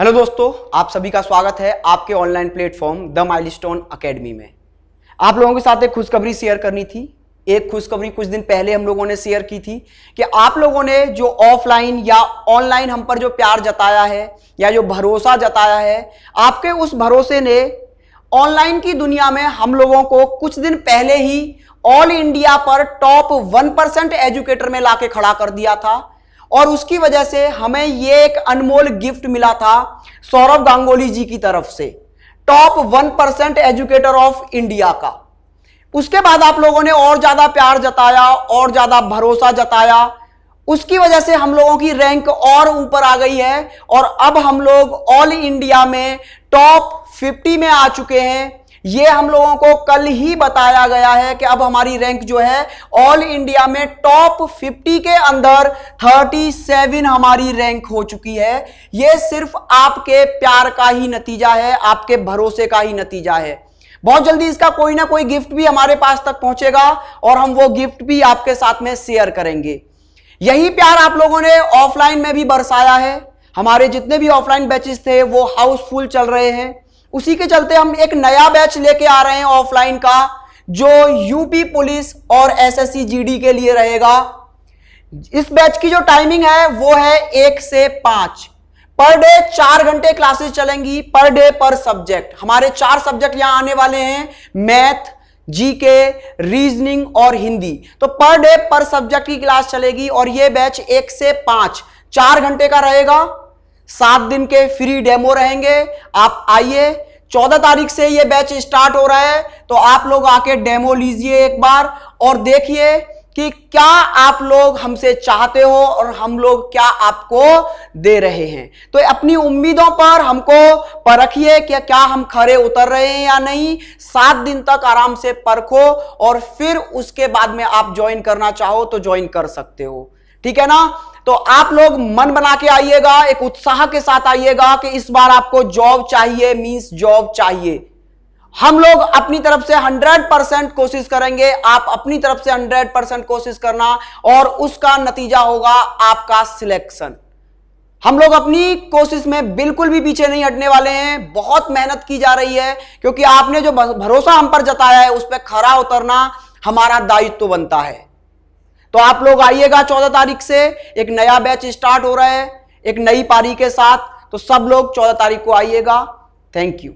hello दोस्तों आप सभी का स्वागत है आपके online platform the Milestone Academy में आप लोगों के साथ एक खुशखबरी शेयर करनी थी एक खुशखबरी कुछ दिन पहले हम लोगों ने शेयर की थी कि आप लोगों ने जो ऑफलाइन या ऑनलाइन हम पर जो प्यार जताया है या जो भरोसा जताया है आपके उस भरोसे ने ऑनलाइन की दुनिया में हम लोगों को कुछ दिन पहले ही ऑल इंडिया पर टॉप वन परसेंट एजुकेटर में लाके खड़ा कर दिया था और उसकी वजह से हमें ये एक अनमोल गिफ्ट मिला था सौरभ गांगुली जी की तरफ से top one percent educator of India का उसके बाद आप लोगों ने और ज्यादा प्यार जताया और ज्यादा भरोसा जताया उसकी वजह से हम लोगों की रैंक और ऊपर आ गई है और अब हम लोग ऑल इंडिया में टॉप 50 में आ चुके हैं ये हम लोगों को कल ही बताया गया है कि अब हमारी रैंक जो है ऑल इंडिया में टॉप 50 के अंदर 37 हमारी रैंक हो चुकी है ये सिर्फ आपके प्यार का ही नतीजा है आपके भरोसे का ही नतीजा है बहुत जल्दी इसका कोई ना कोई गिफ्ट भी हमारे पास तक पहुंचेगा और हम वो गिफ्ट भी आपके साथ में शेयर करेंगे यही प्यार आप लोगों ने ऑफलाइन में भी बरसाया है हमारे जितने भी ऑफलाइन बैचेस थे वो हाउसफुल चल रहे हैं उसी के चलते हम एक नया बैच लेके आ रहे हैं ऑफलाइन का जो यूपी पुलिस और एसएससी जीडी के लिए रहेगा इस बैच की जो टाइमिंग है वो है एक से पांच पर डे चार घंटे क्लासेस चलेंगी पर डे पर सब्जेक्ट हमारे चार सब्जेक्ट यहां आने वाले हैं मैथ जीके रीजनिंग और हिंदी तो पर डे पर सब्जेक्ट की क्लास चलेगी और यह बैच एक से पांच चार घंटे का रहेगा सात दिन के फ्री डेमो रहेंगे आप आइए चौदह तारीख से ये बैच स्टार्ट हो रहा है तो आप लोग आके डेमो लीजिए एक बार और देखिए कि क्या आप लोग हमसे चाहते हो और हम लोग क्या आपको दे रहे हैं तो अपनी उम्मीदों पर हमको परखिए कि क्या हम खरे उतर रहे हैं या नहीं सात दिन तक आराम से परखो और फिर उसके बाद में आप ज्वाइन करना चाहो तो ज्वाइन कर सकते हो ठीक है ना तो आप लोग मन बना के आइएगा एक उत्साह के साथ आइएगा कि इस बार आपको जॉब चाहिए मींस जॉब चाहिए हम लोग अपनी तरफ से 100 परसेंट कोशिश करेंगे आप अपनी तरफ से 100 परसेंट कोशिश करना और उसका नतीजा होगा आपका सिलेक्शन हम लोग अपनी कोशिश में बिल्कुल भी पीछे नहीं हटने वाले हैं बहुत मेहनत की जा रही है क्योंकि आपने जो भरोसा हम पर जताया है उस पर खरा उतरना हमारा दायित्व तो बनता है तो आप लोग आइएगा चौदह तारीख से एक नया बैच स्टार्ट हो रहा है एक नई पारी के साथ तो सब लोग चौदह तारीख को आइएगा थैंक यू